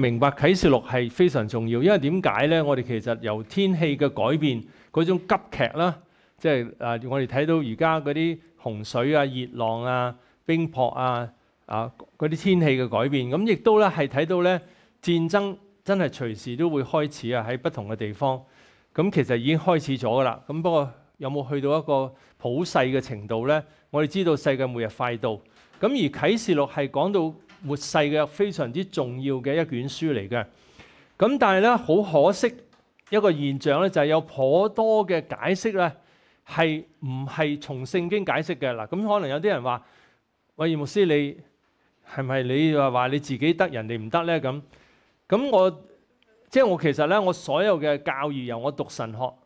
明白啟示錄係非常重要，因為點解咧？我哋其實由天氣嘅改變嗰種急劇啦，即係诶，我哋睇到而家嗰啲洪水啊、熱浪啊、冰雹啊啊嗰啲天氣嘅改變，咁亦都咧係睇到咧戰爭真係隨時都會開始啊！喺不同嘅地方，咁其實已經開始咗噶啦。咁不過有冇去到一個普世嘅程度咧？我哋知道世界末日快到，咁而啟示錄係講到。活世嘅非常之重要嘅一卷书嚟嘅，咁但系咧好可惜一个现象咧，就係有颇多嘅解释咧系唔系从圣经解释嘅嗱，咁可能有啲人话：，喂，牧师，你系咪你话话你自己得，人哋唔得咧？咁咁我即系我其实咧，我所有嘅教义由我读神学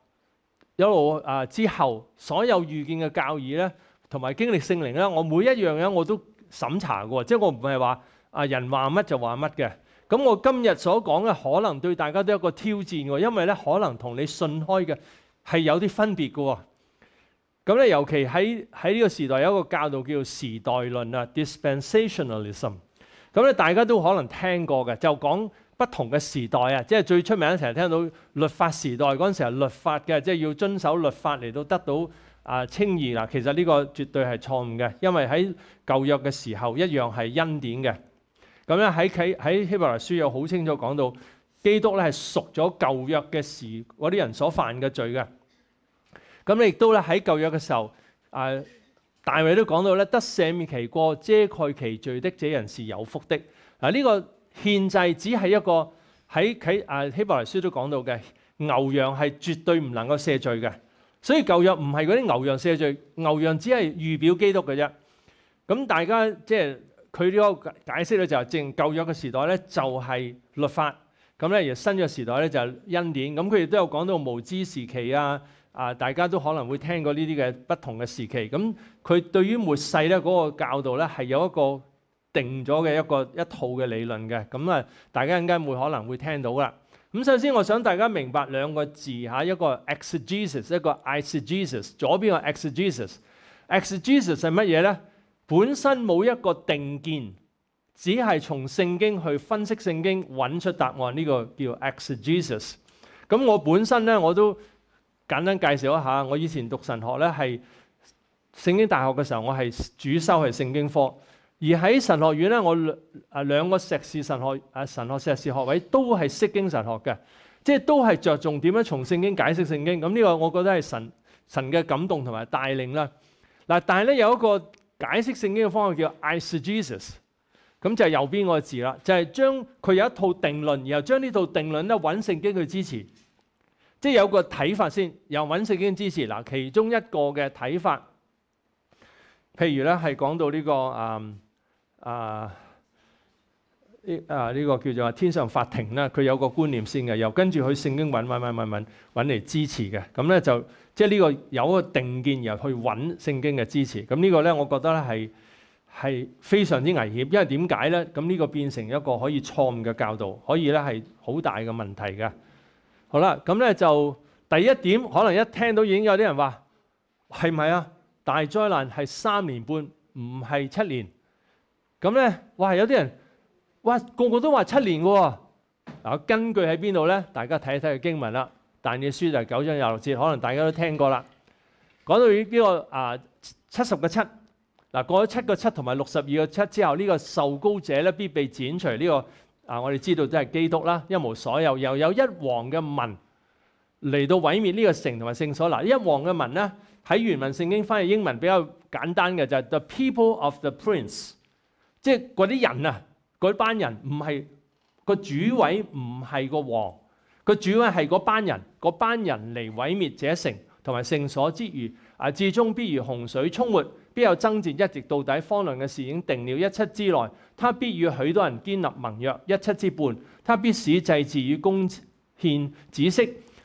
一路啊之后，所有遇见嘅教义咧，同埋经历圣灵咧，我每一样嘢我都审查过，即系我唔系话。啊！人話乜就話乜嘅，咁我今日所講嘅可能對大家都一個挑戰喎，因為咧可能同你信開嘅係有啲分別嘅喎。咁咧，尤其喺喺呢個時代有一個教導叫做時代論啊，dispensationalism。咁咧，大家都可能聽過嘅，就講不同嘅時代啊，即係最出名成日聽到律法時代嗰陣時係律法嘅，即係要遵守律法嚟到得到啊稱義啦。其實呢個絕對係錯誤嘅，因為喺舊約嘅時候一樣係恩典嘅。咁咧喺喺希伯來斯又好清楚講到，基督咧係赎咗舊約嘅事嗰啲人所犯嘅罪嘅。咁亦都咧喺舊約嘅時候，誒大衛都講到咧，得赦免其過、遮蓋其罪的这人是有福的。嗱呢個獻祭只係一個喺喺诶希伯來斯都講到嘅，牛羊係絕對唔能夠赦罪嘅。所以舊約唔係嗰啲牛羊赦罪，牛羊只係預表基督嘅啫。咁大家即係。佢呢個解釋咧就係正舊約嘅時代咧就係律法，咁咧而新約時代咧就係恩典。咁佢亦都有講到無知時期啊，啊，大家都可能會聽過呢啲嘅不同嘅時期。咁佢對於末世咧嗰個教導咧係有一個定咗嘅一個一套嘅理論嘅。咁啊，大家陣間會可能會聽到啦。咁首先我想大家明白兩個字嚇，一個 exegesis，一個 isegesis。左邊個 exegesis，exegesis 係乜嘢咧？本身冇一個定見，只係從聖經去分析聖經，揾出答案。呢個叫 e x e g e s i s 咁我本身咧，我都簡單介紹一下。我以前讀神學咧，係聖經大學嘅時候，我係主修係聖經科。而喺神學院咧，我啊兩個碩士神學啊神学硕士学位都係釋經神學嘅，即係都係着重點樣從聖經解釋聖經。咁呢個我覺得係神神嘅感動同埋帶領啦。嗱，但係咧有一個。解释圣经嘅方法叫 Is Jesus，咁就右边个字啦，就系将佢有一套定论，然后将呢套定论咧揾圣经去支持，即系有个睇法先，又揾圣经支持嗱，其中一个嘅睇法，譬如咧系讲到呢个啊啊呢啊呢个叫做天上法庭啦，佢有个观念先嘅，又跟住去圣经揾揾揾揾揾揾嚟支持嘅，咁咧就。即係呢個有個定見而去揾聖經嘅支持，咁呢個咧，我覺得係係非常之危險，因為點解咧？咁呢個變成一個可以錯誤嘅教導，可以咧係好大嘅問題嘅。好啦，咁咧就第一點，可能一聽到已經有啲人話係咪啊？大災難係三年半，唔係七年。咁咧，哇！有啲人哇，個個都話七年嘅喎。嗱，根據喺邊度咧？大家睇一睇嘅經文啦。但係嘅書就九章廿六節，可能大家都聽過啦。講到呢個啊七十個七嗱過咗七個七同埋六十二個七之後，呢個受高者咧必被剪除。呢個啊我哋知道都係基督啦，一無所有。又有一王嘅民嚟到毀滅呢個城同埋聖所。嗱，一王嘅民咧喺原文聖經翻譯英文比較簡單嘅就係 the people of the prince，即係嗰啲人啊，嗰班人唔係個主位，唔係個王。佢主要係嗰班人，嗰班人嚟毀滅者城同埋圣所之餘，啊，至終必如洪水沖没，必有爭戰一直到底。方凉嘅事已經定了，一七之內，他必與許多人建立盟約，一七之半，他必使祭祀與供獻紫色。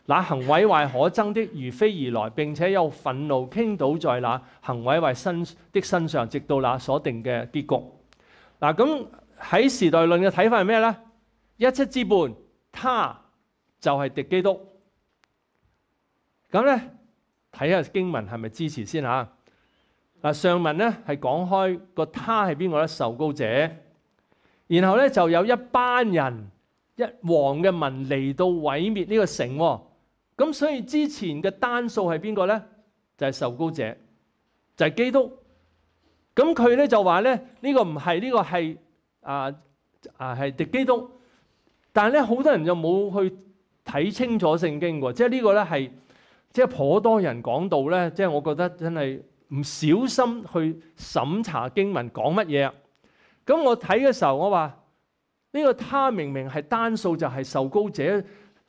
那行毁坏可憎的如飞而來，並且有憤怒傾倒在那行毁坏身的身上，直到那所定嘅結局。嗱，咁喺時代論嘅睇法係咩呢？一七之半，他。就係敵基督。咁咧，睇下經文係咪支持先吓。嗱，上文咧係講開個他係邊個咧？受高者。然後咧就有一班人一王嘅民嚟到毀滅呢個城。咁所以之前嘅單數係邊個咧？就係受高者，就係基督。咁佢咧就話咧：呢個唔係呢個係啊啊系敵基督。但係咧，好多人又冇去。睇清楚聖經喎，即係呢個咧係即係頗多人講到咧，即係我覺得真係唔小心去審查經文講乜嘢。咁我睇嘅時候，我話呢個他明明係單數，就係受高者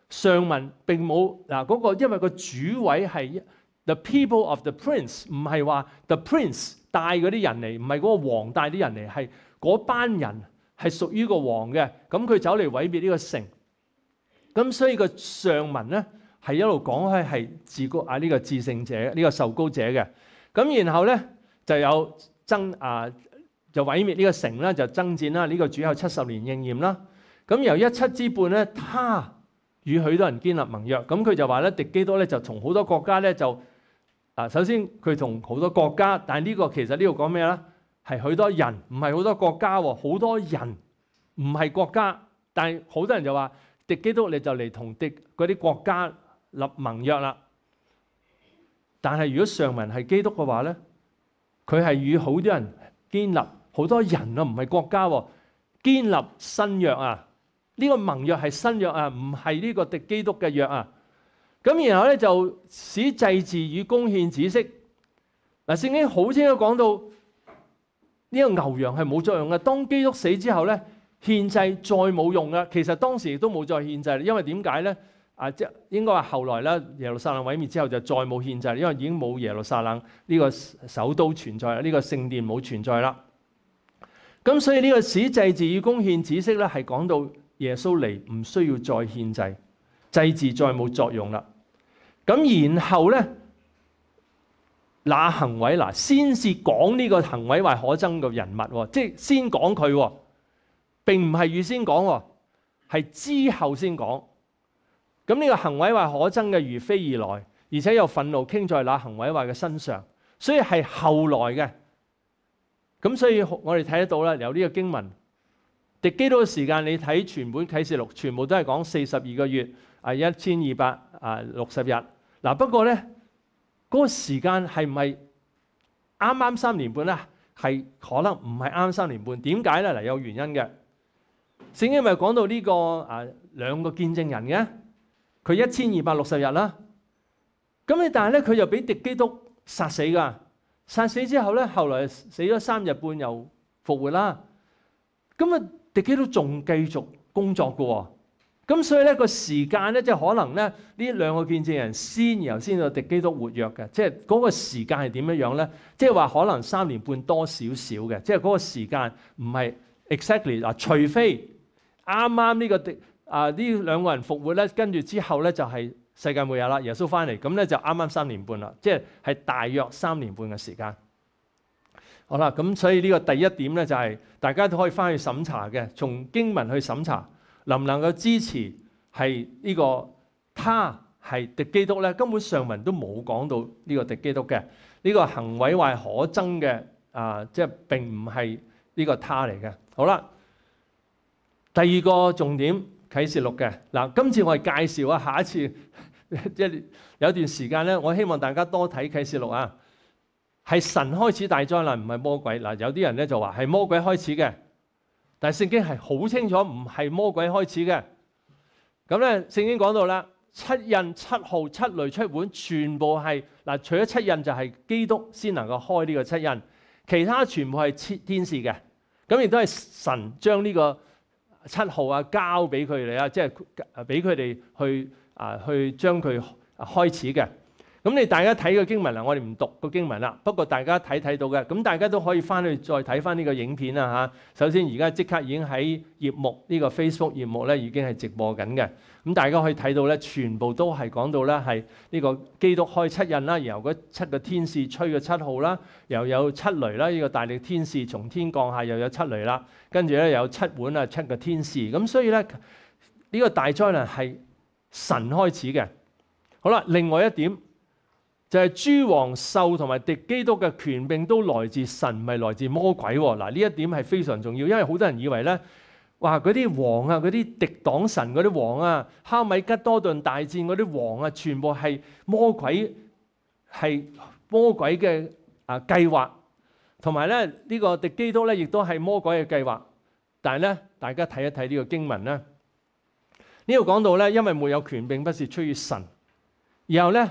上文並冇嗱嗰個，因為個主位係 the people of the prince，唔係話 the prince 帶嗰啲人嚟，唔係嗰個王帶啲人嚟，係嗰班人係屬於個王嘅。咁佢走嚟毀滅呢個城。咁所以個上文咧係一路講開係自高啊呢個自聖者呢個受高者嘅，咁然後咧就有爭啊就毀滅呢個城啦，就爭戰啦，呢個主有七十年應驗啦。咁由一七之半咧，他與許多人建立盟約。咁佢就話咧，迪基多咧就同好多國家咧就啊，首先佢同好多國家，但係呢個其實呢度講咩咧？係許多人，唔係好多國家喎，好多人唔係國家，但係好多人就話。的基督你就嚟同的嗰啲国家立盟约啦，但系如果上文系基督嘅话咧，佢系与好多人建立，好多人啊，唔系国家，建立新约啊，呢个盟约系新约啊，唔系呢个的基督嘅约啊，咁然后咧就使祭祀与贡献紫色。嗱圣经好清楚讲到呢个牛羊系冇作用嘅，当基督死之后咧。獻制再冇用啦，其實當時亦都冇再獻制，因為點解咧？啊，即應該話後來咧，耶路撒冷毀滅之後就再冇獻制，因為已經冇耶路撒冷呢個首都存在啦，呢個聖殿冇存在啦。咁所以呢個史祭祀與供獻知識咧，係講到耶穌嚟唔需要再獻制，祭祀再冇作用啦。咁然後咧，那行為嗱，先是講呢個行為或可憎嘅人物喎，即先講佢喎。并唔系预先讲，系之后先讲。咁呢个行為话可憎嘅如非而来，而且又愤怒倾在那行為话嘅身上，所以系后来嘅。咁所以我哋睇得到啦，有呢个经文。迪基多嘅时间，你睇全本启示录，全部都系讲四十二个月，啊一千二百啊六十日。嗱，不过咧嗰个时间系唔系啱啱三年半咧？系可能唔系啱三年半。点解咧？嚟有原因嘅。圣经咪讲到呢个啊两个见证人嘅，佢一千二百六十日啦。咁你但系咧佢又俾敌基督杀死噶，杀死之后咧后来死咗三日半又复活啦。咁啊敌基督仲继续工作噶，咁所以咧个时间咧即系可能咧呢两个见证人先，然后先到敌基督活跃嘅，即系嗰个时间系点样样咧？即系话可能三年半多少少嘅，即系嗰个时间唔系。exactly 嗱，除非啱啱呢個啊呢兩個人復活咧，跟住之後咧就係世界末日啦。耶穌翻嚟咁咧就啱啱三年半啦，即係係大約三年半嘅時間。好啦，咁所以呢個第一點咧就係大家都可以翻去審查嘅，從經文去審查能唔能夠支持係呢個他係敵基督咧？根本上文都冇講到呢個敵基督嘅呢個行為話可憎嘅啊，即係並唔係呢個他嚟嘅。好啦，第二个重点启示录嘅嗱，今次我系介绍啊，下一次 即系有段时间咧，我希望大家多睇启示录啊。系神开始大灾难，唔系魔鬼嗱。有啲人咧就话系魔鬼开始嘅，但系圣经系好清楚，唔系魔鬼开始嘅。咁咧，圣经讲到啦，七印、七号、七雷、七碗，全部系嗱，除咗七印就系基督先能够开呢个七印，其他全部系天使嘅。咁亦都係神將呢個七號啊交俾佢哋啊，即係俾佢哋去啊去將佢開始嘅。咁你大家睇個經文啦，我哋唔讀個經文啦。不過大家睇睇到嘅咁，大家都可以翻去再睇翻呢個影片啦嚇。首先而家即刻已經喺頁目呢個 Facebook 頁目咧，已經係直播緊嘅。咁大家可以睇到咧，全部都係講到咧係呢個基督開七印啦，然後嗰七個天使吹嘅七號啦，又有七雷啦。呢個大力天使從天降下，又有七雷啦。跟住咧有七碗啊，七個天使。咁，所以咧呢個大災難係神開始嘅。好啦，另外一點。就係諸王受同埋敵基督嘅權柄都來自神，唔係來自魔鬼。嗱，呢一點係非常重要，因為好多人以為咧，哇，嗰啲王啊、嗰啲敵擋神嗰啲王啊、哈米吉多頓大戰嗰啲王啊，全部係魔鬼，係魔鬼嘅啊計劃。同埋咧，呢個敵基督咧，亦都係魔鬼嘅計劃。但係咧，大家睇一睇呢個經文咧，呢度講到咧，因為沒有權柄，不是出於神。然後咧。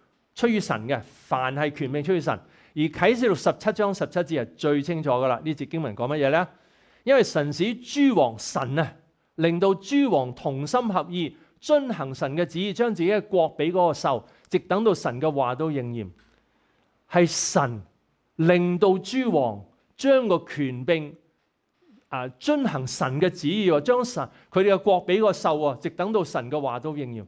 出于神嘅，凡系权柄出于神。而启示录十七章十七节系最清楚噶啦。呢节经文讲乜嘢咧？因为神使诸王神啊，令到诸王同心合意，遵行神嘅旨意，将自己嘅国俾嗰个兽，直等到神嘅话都应验。系神令到诸王将个权柄啊，遵行神嘅旨意，将神佢哋嘅国俾个兽啊，直等到神嘅话都应验。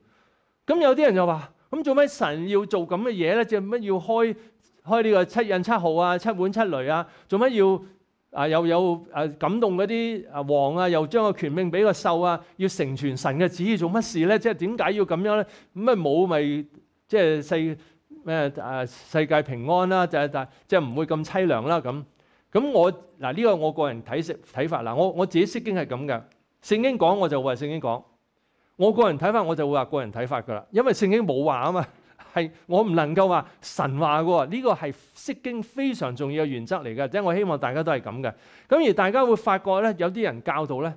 咁有啲人就话。咁做咩神要做咁嘅嘢咧？做乜要开开呢个七印七号啊？七碗七雷啊？做乜要啊？又有啊？感动嗰啲啊王啊？又将个权柄俾个兽啊？要成全神嘅旨意做乜事咧？即系点解要咁样咧？咁啊冇咪即系世咩啊？世界平安啦，就系但即系唔会咁凄凉啦。咁咁我嗱呢个我个人睇食睇法嗱，我我自己释经系咁嘅，圣经讲我就话圣经讲。我個人睇法，我就會話個人睇法噶啦，因為聖經冇話啊嘛，係我唔能夠話神話喎，呢個係識經非常重要嘅原則嚟嘅，即係我希望大家都係咁嘅。咁而大家會發覺咧，有啲人教導咧，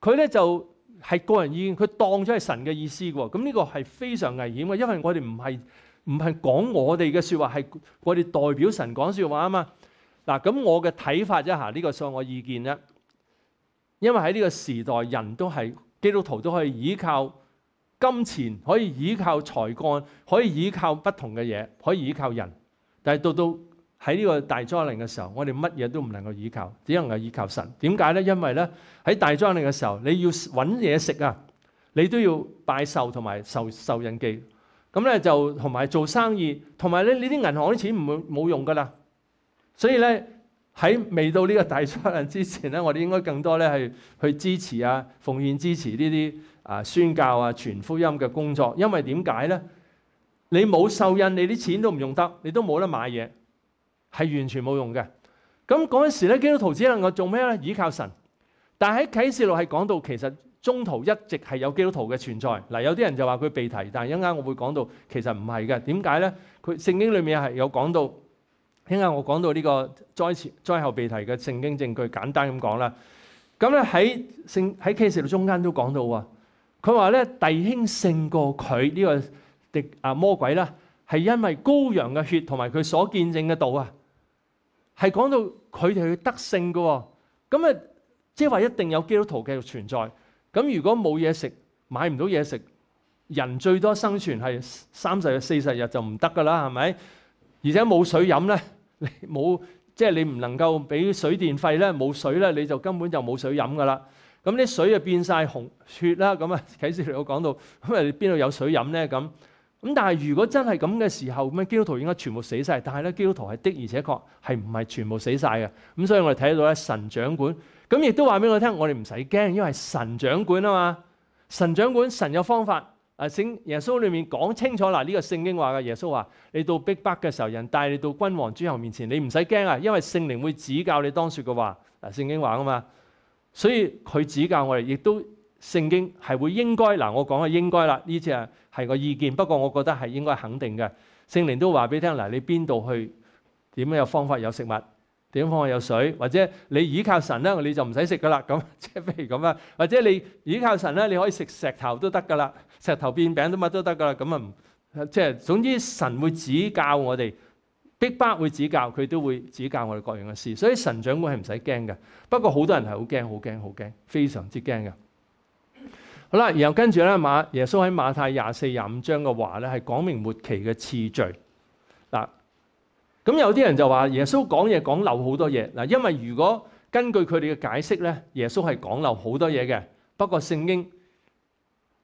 佢咧就係個人意見，佢當咗係神嘅意思嘅喎。咁呢個係非常危險嘅，因為我哋唔係唔係講我哋嘅説話，係我哋代表神講説話啊嘛。嗱，咁我嘅睇法一下，呢個算我意見啫。因為喺呢個時代，人都係。基督徒都可以依靠金錢，可以依靠才干，可以依靠不同嘅嘢，可以依靠人。但系到到喺呢個大災難嘅時候，我哋乜嘢都唔能夠依靠，只能夠依靠神。點解咧？因為咧喺大災難嘅時候，你要揾嘢食啊，你都要拜壽同埋受受印记。咁咧就同埋做生意，同埋咧呢啲銀行啲錢冇冇用噶啦。所以咧。喺未到呢個大災難之前咧，我哋應該更多咧係 去支持啊、奉獻支持呢啲啊宣教啊、傳福音嘅工作。因為點解咧？你冇受印，你啲錢都唔用得，你都冇得買嘢，係完全冇用嘅。咁嗰陣時咧，基督徒只能夠做咩咧？倚靠神。但喺啟示錄係講到，其實中途一直係有基督徒嘅存在。嗱，有啲人就話佢被提，但係一間我會講到，其實唔係嘅。點解咧？佢聖經裡面係有講到。聽下我講到呢個災前灾後被提嘅聖經證據，簡單咁講啦。咁咧喺圣喺 case 中間都講到啊，佢話咧弟兄勝過佢呢個敵啊魔鬼啦，係因為羔羊嘅血同埋佢所見證嘅道啊，係講到佢哋去得胜嘅喎。咁啊，即係話一定有基督徒繼續存在。咁如果冇嘢食，買唔到嘢食，人最多生存係三十日四十日就唔得噶啦，係咪？而且冇水飲咧。冇即係你唔能夠俾水電費咧，冇水咧，你就根本就冇水飲噶啦。咁啲水就變晒紅血啦。咁啊，啟你有講到，咁啊，邊度有水飲咧？咁咁但係如果真係咁嘅時候，咁基督徒應該全部死晒。但係咧，基督徒係的而且確係唔係全部死晒嘅。咁所以我哋睇到咧，神掌管，咁亦都話俾我聽，我哋唔使驚，因為神掌管啊嘛，神掌管，神有方法。啊！聖耶穌裏面講清楚嗱，呢個聖經話嘅耶穌話：你到逼北嘅時候，人帶你到君王、诸侯面前，你唔使驚啊，因為聖靈會指教你當説嘅話。嗱，聖經話啊嘛，所以佢指教我哋，亦都聖經係會應該嗱，我講嘅應該啦，呢只係個意見。不過我覺得係應該肯定嘅，聖靈都話俾聽嗱，你邊度去點樣有方法有食物，點樣方法有水，或者你依靠神咧，你就唔使食噶啦。咁即係譬如咁啊，或者你依靠神咧，你可以食石頭都得噶啦。石头变饼都乜都得噶啦，咁啊，即系总之神会指教我哋，逼巴会指教，佢都会指教我哋各样嘅事。所以神掌官系唔使惊嘅，不过好多人系好惊、好惊、好惊，非常之惊嘅。好啦，然后跟住咧马耶稣喺马太廿四廿五章嘅话咧，系讲明末期嘅次序嗱。咁有啲人就话耶稣讲嘢讲漏好多嘢嗱，因为如果根据佢哋嘅解释咧，耶稣系讲漏好多嘢嘅。不过圣经。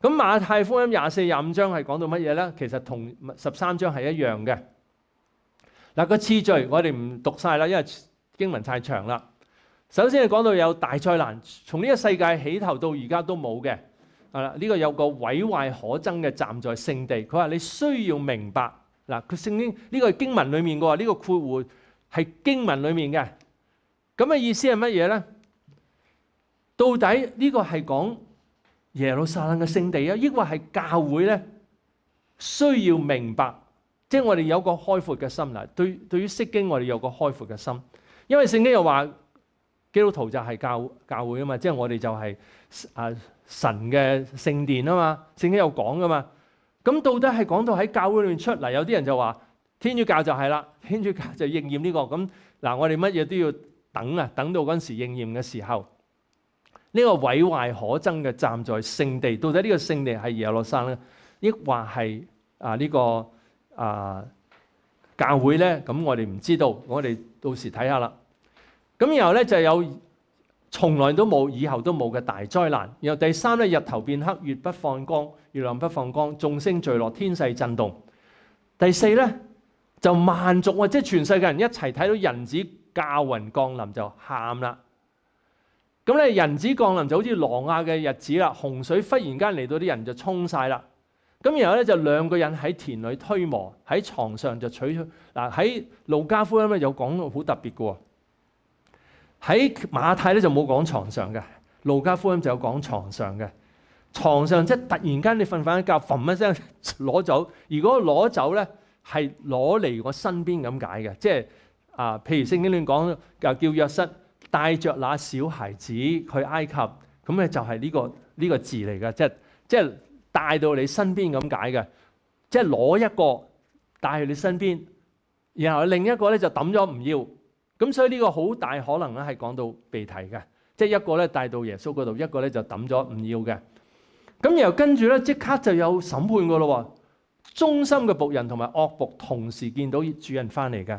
咁马太福音廿四廿五章系讲到乜嘢咧？其实同十三章系一样嘅。嗱个次序我哋唔读晒啦，因为经文太长啦。首先系讲到有大災难，从呢个世界起头到而家都冇嘅。啦，呢个有个毁坏可憎嘅站在圣地。佢话你需要明白嗱，佢圣经呢个系经文里面嘅，呢个括弧系经文里面嘅。咁嘅意思系乜嘢咧？到底呢个系讲？耶路撒冷嘅聖地啊，抑或係教會咧需要明白，即系我哋有個開闊嘅心啦。對对於释經，我哋有個開闊嘅心，因為聖經又話基督徒就係教教會啊嘛，即系我哋就係啊神嘅聖殿啊嘛，聖經又講噶嘛。咁到底係講到喺教會裏面出嚟，有啲人就話天主教就係啦，天主教就應驗呢個咁嗱，我哋乜嘢都要等啊，等到嗰陣時應驗嘅時候。呢個毁坏可憎嘅站在聖地，到底呢個聖地係耶路撒冷咧，抑或係啊呢個啊教會咧？咁我哋唔知道，我哋到時睇下啦。咁然後咧就有從來都冇、以後都冇嘅大災難。然後第三咧，日頭變黑，月不放光，月亮不放光，眾星坠落，天勢震動。第四咧就萬族啊，即全世界人一齊睇到人子驾云降臨就喊啦。咁咧，人子降臨就好似狼亚嘅日子啦，洪水忽然間嚟到，啲人就沖晒啦。咁然後咧，就兩個人喺田裏推磨，喺床上就取出嗱。喺路加夫音咧有講好特別嘅喎，喺馬太咧就冇講床上嘅，路加夫音就有講床上嘅。床上即係突然間你瞓瞓一覺，瞓一聲攞走。如果攞走咧，係攞嚟我身邊咁解嘅，即係啊，譬如聖經裏講就叫約室。帶着那小孩子去埃及，咁咧就係呢個呢個字嚟嘅，即係即係帶到你身邊咁解嘅，即係攞一個帶去你身邊，然後另一個咧就抌咗唔要，咁所以呢個好大可能咧係講到鼻涕嘅，即係一個咧帶到耶穌嗰度，一個咧就抌咗唔要嘅，咁然後跟住咧即刻就有審判噶咯喎，忠心嘅仆人同埋惡仆同時見到主人翻嚟嘅。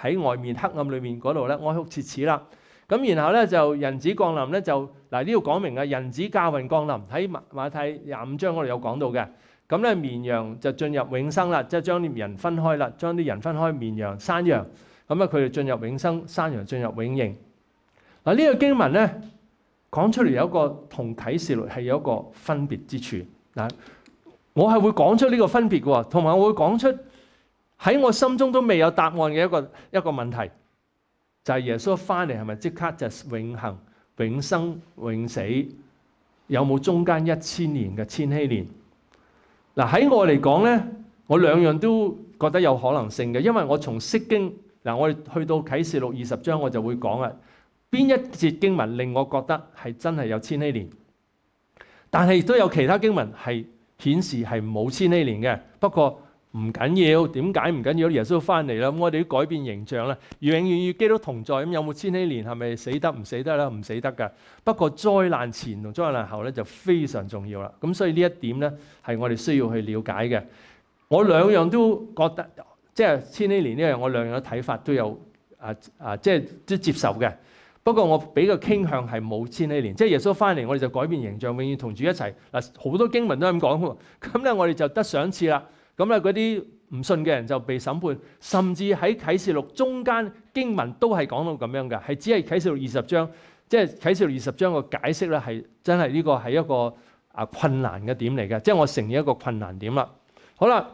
喺外面黑暗裏面嗰度咧，哀哭切齒啦。咁然後咧就人子降臨咧，就嗱呢度講明啊，人子教訓降臨喺馬馬太廿五章嗰度有講到嘅。咁咧綿羊就進入永生啦，即係將啲人分開啦，將啲人分開綿羊、山羊。咁啊佢哋進入永生，山羊進入永形。嗱呢個經文咧講出嚟有一個同啟示錄係有一個分別之處嗱，我係會講出呢個分別嘅喎，同埋我會講出。喺我心中都未有答案嘅一個一个問題，就係耶穌翻嚟係咪即刻就永恒、永生、永死？有冇中間一千年嘅千禧年？嗱喺我嚟講咧，我兩樣都覺得有可能性嘅，因為我從釋經嗱，我去到啟示錄二十章我就會講啊，邊一節經文令我覺得係真係有千禧年？但係亦都有其他經文係顯示係冇千禧年嘅，不過。唔緊要，點解唔緊要？耶穌翻嚟啦，咁我哋都改變形象啦，永遠與基督同在。咁有冇千禧年？係咪死得唔死得啦？唔死得噶。不過災難前同災難後咧就非常重要啦。咁所以呢一點咧係我哋需要去了解嘅。我兩樣都覺得，即係千禧年呢樣，我兩樣嘅睇法都有啊啊，即係都接受嘅。不過我比較傾向係冇千禧年，即係耶穌翻嚟，我哋就改變形象，永遠同主一齊嗱。好多經文都係咁講喎。咁咧，我哋就得上一次啦。咁咧，嗰啲唔信嘅人就被審判，甚至喺啟示錄中間經文都係講到咁樣嘅，係只係啟示錄二十章，即係啟示錄二十章個解釋咧，係真係呢個係一個啊困難嘅點嚟嘅，即係我承認一個困難點啦。好啦，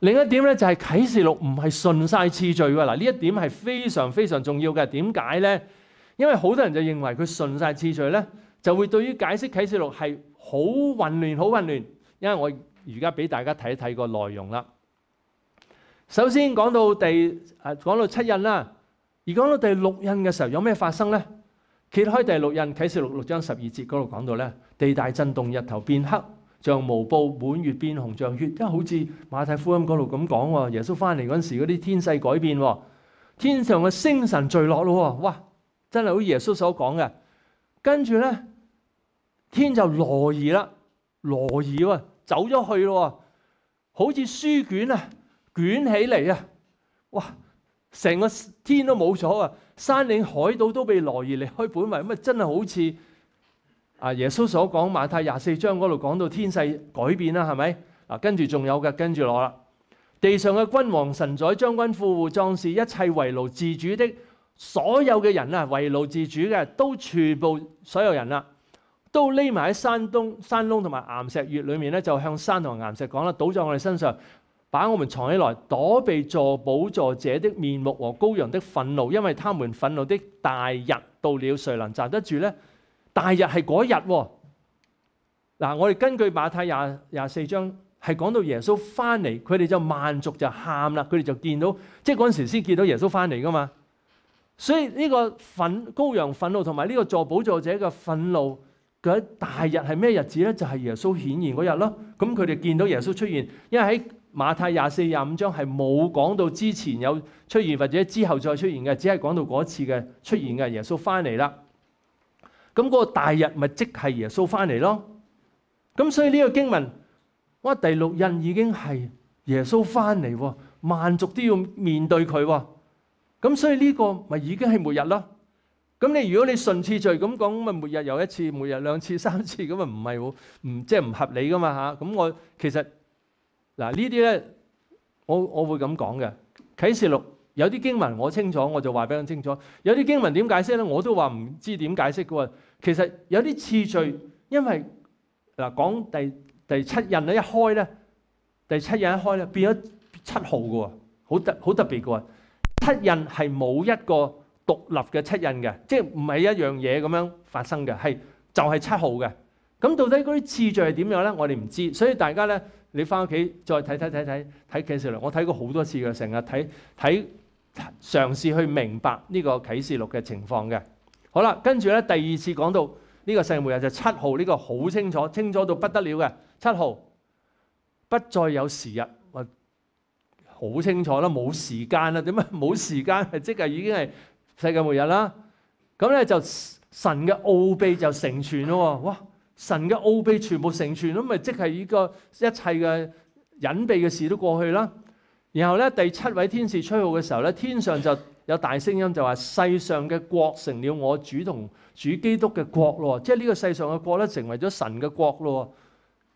另一點咧就係啟示錄唔係順晒次序喎，嗱，呢一點係非常非常重要嘅。點解咧？因為好多人就認為佢順晒次序咧，就會對於解釋啟示錄係好混亂，好混亂，因為我。而家俾大家睇一睇個內容啦。首先講到第誒講到七印啦，而講到第六印嘅時候有咩發生咧？揭開第六印啟示六六章十二節嗰度講到咧，地大震動，日頭變黑，像毛布；滿月變紅，像血。即係好似馬太福音嗰度咁講喎。耶穌翻嚟嗰陣時嗰啲天勢改變，天上嘅星辰墜落咯。哇！真係好似耶穌所講嘅。跟住咧，天就挪移啦，挪移喎。走咗去咯，好似書卷啊，卷起嚟啊，哇！成個天都冇咗啊，山嶺海島都被來而離開本位，咁啊真係好似啊耶穌所講馬太廿四章嗰度講到天勢改變啦，係咪？嗱，跟住仲有嘅，跟住攞啦。地上嘅君王、神宰、將軍、富户、壯士，一切為奴自主的，所有嘅人啊，為奴自主嘅都全部所有人啦。都匿埋喺山东山窿同埋岩石穴里面咧，就向山同岩石讲啦，倒在我哋身上，把我们藏起来，躲避助保助者的面目和羔羊的愤怒，因为他们愤怒的大日到了，谁能站得住咧？大日系嗰日喎。嗱，我哋根据马太廿廿四章系讲到耶稣翻嚟，佢哋就万族就喊啦，佢哋就见到，即系嗰阵时先见到耶稣翻嚟噶嘛。所以呢个愤羔羊愤怒同埋呢个助保助者嘅愤怒。嗰大日係咩日子咧？就係耶穌顯現嗰日咯。咁佢哋見到耶穌出現，因為喺馬太廿四廿五章係冇講到之前有出現或者之後再出現嘅，只係講到嗰次嘅出現嘅耶穌翻嚟啦。咁嗰個大日咪即係耶穌翻嚟咯。咁所以呢個經文，哇！第六印已經係耶穌翻嚟，萬族都要面對佢。咁所以呢個咪已經係末日啦。咁你如果你順次序咁講，咪每日有一次，每日兩次、三次，咁啊唔係喎，唔即係唔合理噶嘛嚇。咁我其實嗱呢啲咧，我我會咁講嘅。啟示錄有啲經文我清楚，我就話俾你清楚。有啲經文點解釋咧，我都話唔知點解釋嘅喎。其實有啲次序，因為嗱講第第七印咧一開咧，第七印一開咧變咗七號嘅喎，好特好特別嘅喎。七印係冇一個。獨立嘅七印嘅，即系唔係一樣嘢咁樣發生嘅，係就係七號嘅。咁到底嗰啲次序係點樣咧？我哋唔知，所以大家咧，你翻屋企再睇睇睇睇睇啟示錄，我睇過好多次嘅，成日睇睇嘗試去明白呢個啟示錄嘅情況嘅。好啦，跟住咧第二次講到呢個聖末日就七號，呢個好清楚，清楚到不得了嘅七號，不再有時日，好清楚啦，冇時間啦，點解冇時間即係已經係。世界末日啦，咁咧就神嘅奥秘就成全咯，哇！神嘅奥秘全部成全咁咪即系呢个一切嘅隐蔽嘅事都过去啦。然后咧第七位天使吹号嘅时候咧，天上就有大声音就话：世上嘅国成了我主同主基督嘅国咯，即系呢个世上嘅国咧成为咗神嘅国咯。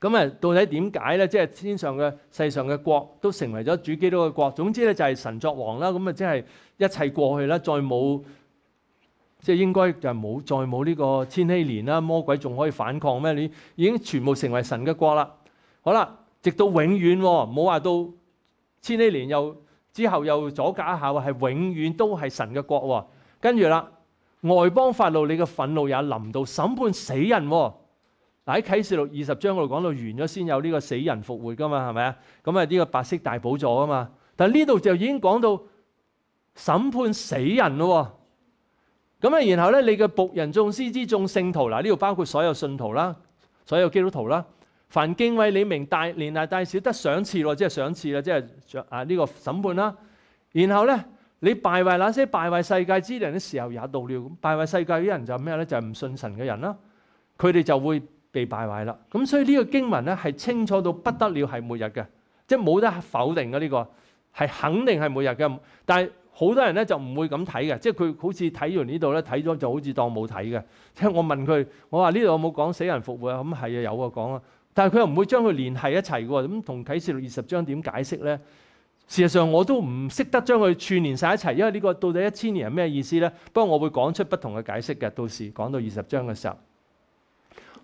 咁啊，到底點解咧？即係天上嘅、世上嘅國都成為咗主基督嘅國。總之咧，就係神作王啦。咁啊，即係一切過去啦，再冇即係應該就冇，再冇呢個千禧年啦。魔鬼仲可以反抗咩？你已經全部成為神嘅國啦。好啦，直到永遠冇話到千禧年又之後又阻隔一下喎，係永遠都係神嘅國。跟住啦，外邦發怒，你嘅憤怒也臨到審判死人喎。喺啟示錄二十章嗰度講到完咗先有呢個死人復活噶嘛，係咪啊？咁啊呢個白色大寶座啊嘛。但呢度就已經講到審判死人咯。咁啊，然後咧你嘅仆人眾師之眾聖徒，嗱呢度包括所有信徒啦，所有基督徒啦，凡敬畏你明大年大大小得赏赐咯，即係赏赐啦，即係啊呢個審判啦。然後咧你敗壞那些敗壞世界之人的時候也到了。敗壞世界啲人就咩咧？就係唔信神嘅人啦，佢哋就會。被敗壞啦，咁所以呢個經文咧係清楚到不得了，係末日嘅，即係冇得否定嘅呢個係肯定係末日嘅。但係好多人咧就唔會咁睇嘅，即係佢好似睇完呢度咧睇咗就好似當冇睇嘅。即係我問佢，我話呢度有冇講死人復活啊？咁係啊，有啊，講啊。但係佢又唔會將佢聯係一齊嘅喎。咁同啟示錄二十章點解釋咧？事實上我都唔識得將佢串連晒一齊，因為呢個到底一千年係咩意思咧？不過我會講出不同嘅解釋嘅，到時講到二十章嘅時候。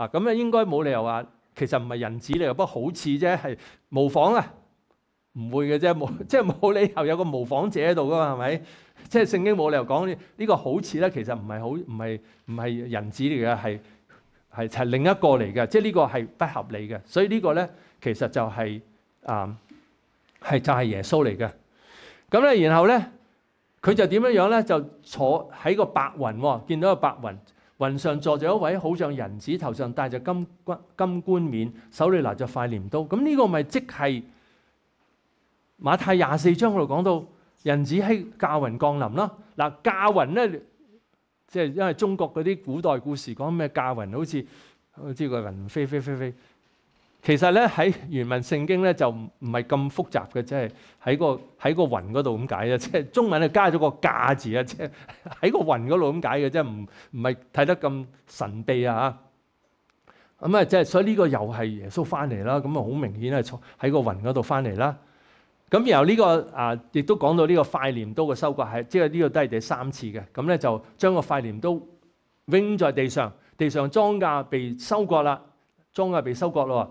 啊，咁啊應該冇理由話，其實唔係人子嚟，不過好似啫，係模仿啊，唔會嘅啫，冇即係冇理由有個模仿者喺度噶嘛，係咪？即係聖經冇理由講呢個好似咧，其實唔係好，唔係唔係人子嚟嘅，係係係另一個嚟嘅，即係呢個係不合理嘅，所以呢個咧其實就係啊，係就係耶穌嚟嘅。咁咧，然後咧，佢就點樣樣咧，就坐喺個白雲，見到個白雲。雲上坐咗一位好像人子，頭上戴着金冠金冠冕，手裏拿着塊镰刀。咁呢個咪即係馬太廿四章嗰度講到人子喺驾雲降臨啦。嗱，驾雲咧，即係因為中國嗰啲古代故事講咩驾雲，好似好似個雲飛飛飛飛。其實咧喺原文聖經咧就唔係咁複雜嘅，即係喺個喺個雲嗰度咁解嘅，即係中文咧加咗個架字啊，即係喺個雲嗰度咁解嘅，即係唔唔係睇得咁神秘啊咁啊，即係所以呢個又係耶穌翻嚟啦，咁啊好明顯係喺個雲嗰度翻嚟啦。咁然後呢個啊亦都講到呢個快廉刀嘅收割係，即係呢個都係第三次嘅。咁咧就將個快廉刀扔在地上，地上莊稼被收割啦，莊稼被收割咯。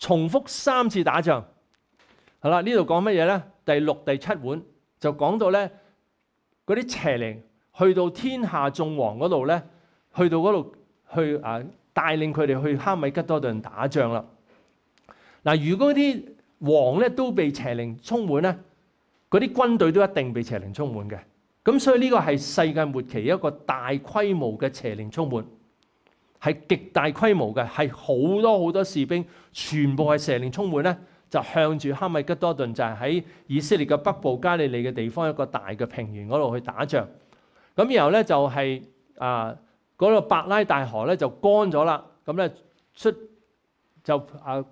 重複三次打仗，好啦，呢度講乜嘢咧？第六、第七碗就講到咧，嗰啲邪靈去到天下眾王嗰度咧，去到嗰度去啊帶領佢哋去哈米吉多頓打仗啦。嗱，如果啲王咧都被邪靈充滿咧，嗰啲軍隊都一定被邪靈充滿嘅。咁所以呢個係世界末期一個大規模嘅邪靈充滿。係極大規模嘅，係好多好多士兵，全部係蛇年充滿咧，就向住哈米吉多頓，就係喺以色列嘅北部加利利嘅地方一個大嘅平原嗰度去打仗。咁然後咧就係啊嗰個伯拉大河咧就乾咗啦。咁咧出就啊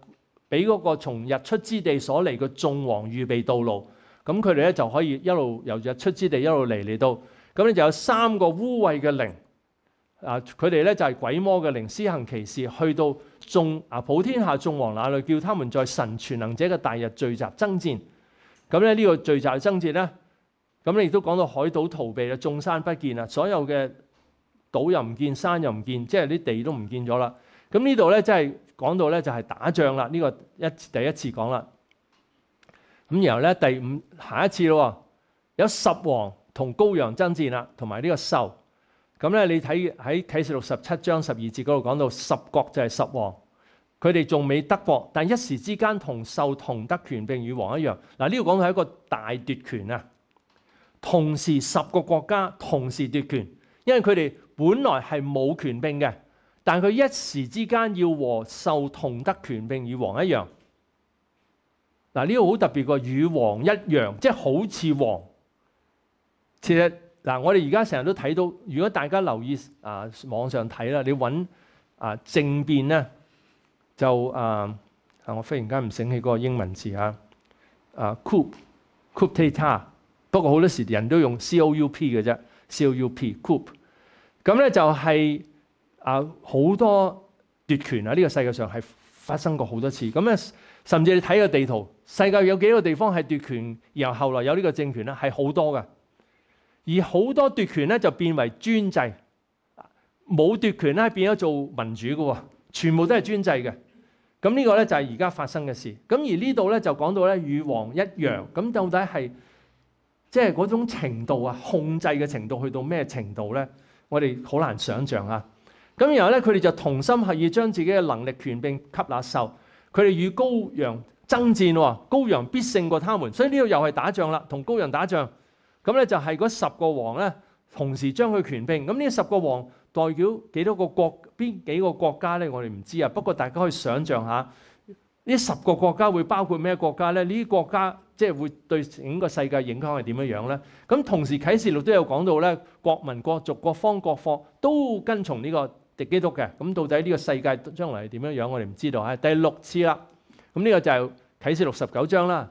俾嗰個從日出之地所嚟嘅眾王預備道路。咁佢哋咧就可以一路由日出之地一路嚟嚟到。咁咧就有三個污穢嘅靈。啊！佢哋咧就係鬼魔嘅靈施行歧事，去到眾啊普天下眾王那裏，叫他們在神全能者嘅大日聚集爭戰。咁咧呢個聚集爭戰咧，咁你亦都講到海島逃避啦，眾山不見啦，所有嘅島又唔見，山又唔見，即系啲地都唔見咗啦。咁呢度咧即係講到咧就係打仗啦，呢個一第一次講啦。咁然後咧第五下一次咯，有十王同羔羊爭戰啦，同埋呢個獸。咁咧，你睇喺启示六十七章十二節嗰度講到十國就係十王，佢哋仲未得國，但一時之間同受同德權并與王一樣。嗱，呢度講系一個大奪權啊！同時十個國家同時奪權，因為佢哋本來係冇權柄嘅，但佢一時之間要和受同德權柄與王一樣。嗱，呢個好特別个，與王一樣，即系好似王，其实。嗱，我哋而家成日都睇到，如果大家留意啊，網上睇啦，你揾啊政變咧，就啊啊我忽然間唔醒起嗰個英文字啊啊 c o u p coup d'etat，不過好多時人都用 coup 嘅啫，coup coup，咁咧就係啊好多奪權啊，呢個世界上係發生過好多次。咁咧甚至你睇個地圖，世界有幾個地方係奪權，然後後來有呢個政權咧，係好多嘅。而好多奪權咧就變為專制，冇奪權咧變咗做民主嘅喎，全部都係專制嘅。咁呢個咧就係而家發生嘅事。咁而呢度咧就講到咧與王一樣。咁到底係即係嗰種程度啊，控制嘅程度去到咩程度咧？我哋好難想象啊。咁然後咧，佢哋就同心合意將自己嘅能力權柄吸納受。佢哋與高陽爭戰喎，高陽必勝過他們。所以呢度又係打仗啦，同高陽打仗。咁咧就係嗰十個王咧，同時將佢權並。咁呢十個王代表幾多個國？邊幾個國家咧？我哋唔知啊。不過大家可以想象下，呢十個國家會包括咩國家咧？呢啲國家即係會對整個世界影響係點樣樣咧？咁同時啟示錄都有講到咧，國民、國族、各方、各方都跟從呢個敵基督嘅。咁到底呢個世界將來係點樣樣？我哋唔知道啊。第六次啦。咁呢個就啟示錄十九章啦。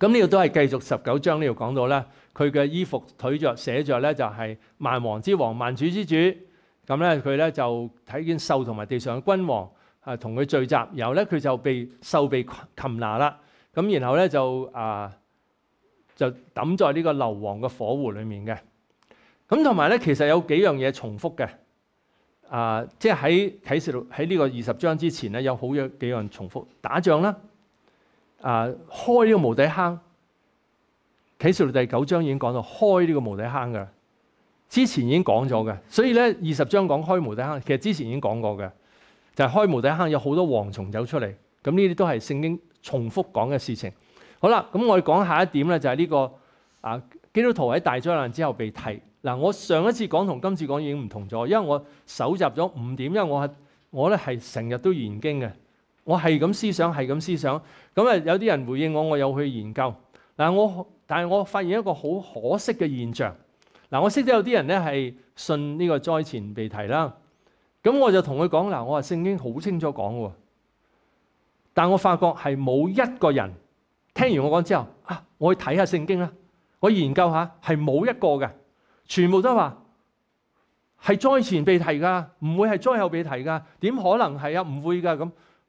咁呢個都係繼續十九章呢度講到咧，佢嘅衣服腿着寫着咧就係萬王之王萬主之主，咁咧佢咧就睇見獸同埋地上嘅君王啊同佢聚集，然後咧佢就被獸被擒拿啦，咁然後咧就啊就抌在呢個硫磺嘅火湖裡面嘅。咁同埋咧其實有幾樣嘢重複嘅，啊即係喺啟示錄喺呢個二十章之前咧有好嘅幾樣重複，打仗啦。啊！開呢個無底坑，啟示第九章已經講到開呢個無底坑噶，之前已經講咗嘅。所以咧二十章講開無底坑，其實之前已經講過嘅，就係開無底坑有好多蝗蟲走出嚟。咁呢啲都係聖經重複講嘅事情。好啦，咁我哋講下一點咧，就係呢個啊，基督徒喺大災難之後被提。嗱，我上一次講同今次講已經唔同咗，因為我搜集咗五點，因為我係我咧系成日都研经嘅。我係咁思想，係咁思想。咁啊，有啲人回應我，我有去研究。嗱，我但係我發現一個好可惜嘅現象。嗱，我識得有啲人咧係信呢個災前被提啦。咁我就同佢講：嗱，我話聖經好清楚講喎。但我發覺係冇一個人聽完我講之後啊，我去睇下聖經啦，我研究下，係冇一個嘅，全部都話係災前被提噶，唔會係災後被提噶。點可能係啊？唔會噶咁。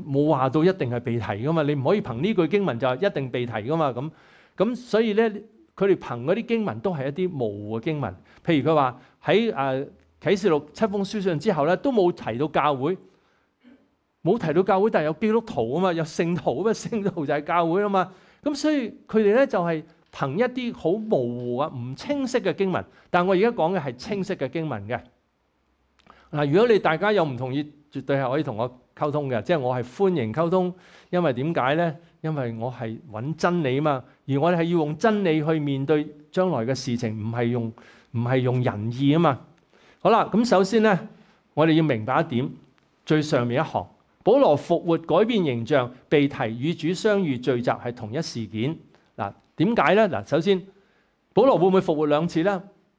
冇話到一定係被提噶嘛，你唔可以憑呢句經文就一定被提噶嘛。咁咁所以咧，佢哋憑嗰啲經文都係一啲模糊嘅經文。譬如佢話喺誒啟示錄七封書信之後咧，都冇提到教會，冇提到教會，但係有基督徒啊嘛，有聖徒嘛，聖徒就係教會啊嘛。咁所以佢哋咧就係憑一啲好模糊啊、唔清晰嘅經文。但我而家講嘅係清晰嘅經文嘅嗱。如果你大家有唔同意？絕對係可以同我溝通嘅，即係我係歡迎溝通，因為點解咧？因為我係揾真理啊嘛，而我哋係要用真理去面對將來嘅事情，唔係用唔係用仁意啊嘛。好啦，咁首先咧，我哋要明白一點，最上面一行，保羅復活改變形象被提與主相遇聚集，係同一事件。嗱，點解咧？嗱，首先，保羅會唔會復活兩次咧？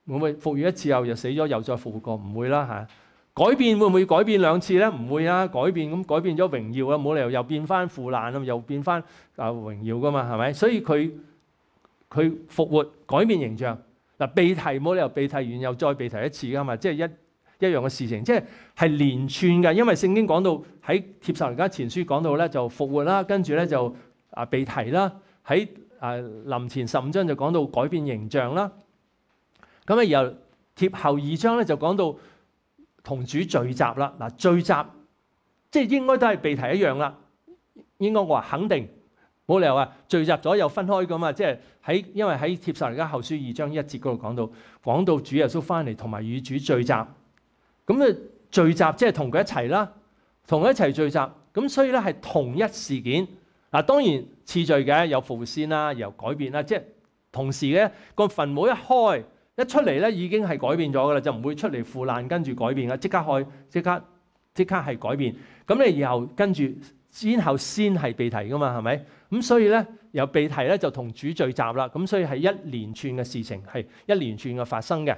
會唔會復活一次後又死咗，又再復活過？唔會啦嚇。改變會唔會改變兩次咧？唔會啊！改變咁改變咗榮耀啊，冇理由又變翻腐爛啊，又變翻啊榮耀噶嘛？係咪？所以佢佢復活改變形象嗱，被提冇理由被提完又再被提一次噶嘛？即係一一樣嘅事情，即係係連串嘅。因為聖經講到喺帖撒羅家前書講到咧就復活啦，跟住咧就啊被提啦。喺啊林前十五章就講到改變形象啦。咁啊然後帖後二章咧就講到。同主聚集啦，嗱聚集即係應該都係被提一樣啦。應該我話肯定冇理由啊！聚集咗又分開咁啊，即係喺因為喺帖撒而家後書二章一節嗰度講到，講到主耶穌翻嚟同埋與主聚集，咁啊聚集即係同佢一齊啦，同佢一齊聚集，咁所以咧係同一事件。嗱當然次序嘅有先啦，有改變啦，即係同時咧個墳墓一開。一出嚟咧已經係改變咗噶啦，就唔會出嚟腐爛跟住改變啦，即刻開，即刻即刻係改變。咁你以後跟住之後先係被提噶嘛，係咪？咁所以咧，由被提咧就同主聚集啦。咁所以係一連串嘅事情係一連串嘅發生嘅。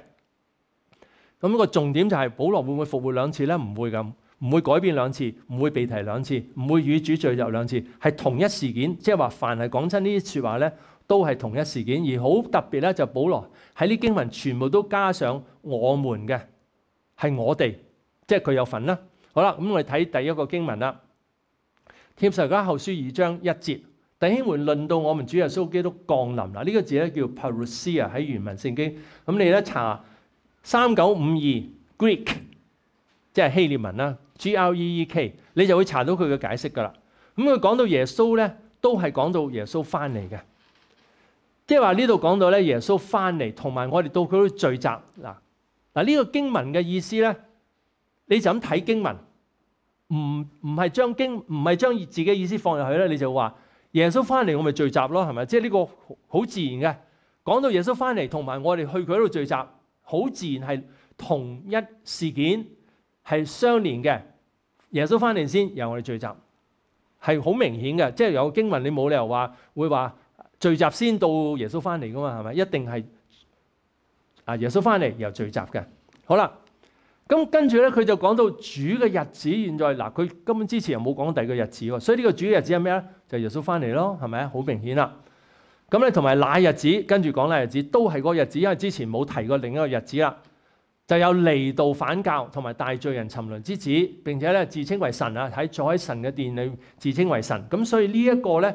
咁個重點就係保羅會唔會復活兩次咧？唔會咁，唔會改變兩次，唔會被提兩次，唔會與主聚集兩次，係同一事件。即係話凡係講真呢啲説話咧。都係同一事件，而好特別咧，就保羅喺呢經文全部都加上我們嘅係我哋，即係佢有份啦。好啦，咁我哋睇第一個經文啦，《帖撒迦後書》二章一節弟兄們，論到我們主耶穌基督降臨啦，呢個字咧叫 Parousia 喺原文聖經咁，你咧查三九五二 Greek 即係希列文啦，G L E E K，你就會查到佢嘅解釋噶啦。咁佢講到耶穌咧，都係講到耶穌翻嚟嘅。即系话呢度讲到咧，耶稣翻嚟同埋我哋到佢度聚集。嗱嗱呢个经文嘅意思咧，你就咁睇经文，唔唔系将经唔系将自己嘅意思放入去咧，你就话耶稣翻嚟，我咪聚集咯，系咪？即系呢个好自然嘅。讲到耶稣翻嚟同埋我哋去佢嗰度聚集，好自然系同一事件系相连嘅。耶稣翻嚟先，由我哋聚集，系好明显嘅。即系有经文，你冇理由话会话。聚集先到耶穌翻嚟噶嘛，係咪？一定係啊！耶穌翻嚟又聚集嘅。好啦，咁跟住咧，佢就講到主嘅日子。現在嗱，佢根本之前又冇講第二個日子喎，所以呢個主嘅日子係咩咧？就耶穌翻嚟咯，係咪啊？好明顯啦。咁咧，同埋那日子，跟住講那日子都係嗰個日子，因為之前冇提過另一個日子啦。就有離道反教同埋大罪人沉淪之子，並且咧自稱為神啊，喺坐喺神嘅殿裏自稱為神。咁所以呢一個咧。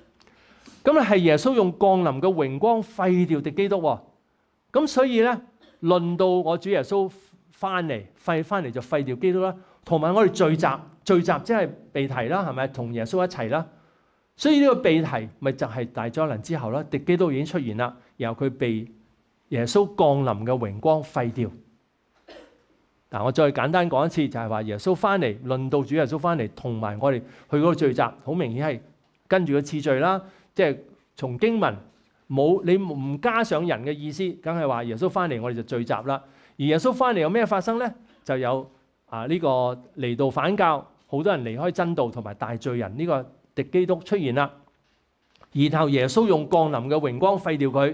咁係系耶稣用降临嘅荣光废掉敵基督，咁所以咧轮到我主耶稣翻嚟废翻嚟就废掉基督啦，同埋我哋聚集聚集即系被提啦，系咪同耶稣一齐啦？所以呢个被提咪就系大灾难之后啦，敵基督已经出现啦，然后佢被耶稣降临嘅荣光废掉。嗱，我再简单讲一次，就系话耶稣翻嚟，轮到主耶稣翻嚟，同埋我哋去嗰個聚集，好明显系跟住个次序啦。即系从经文冇你唔加上人嘅意思，梗系话耶稣翻嚟，我哋就聚集啦。而耶稣翻嚟有咩发生呢？就有啊呢个嚟到反教，好多人离开真道，同埋大罪人呢个敌基督出现啦。然后耶稣用降临嘅荣光废掉佢，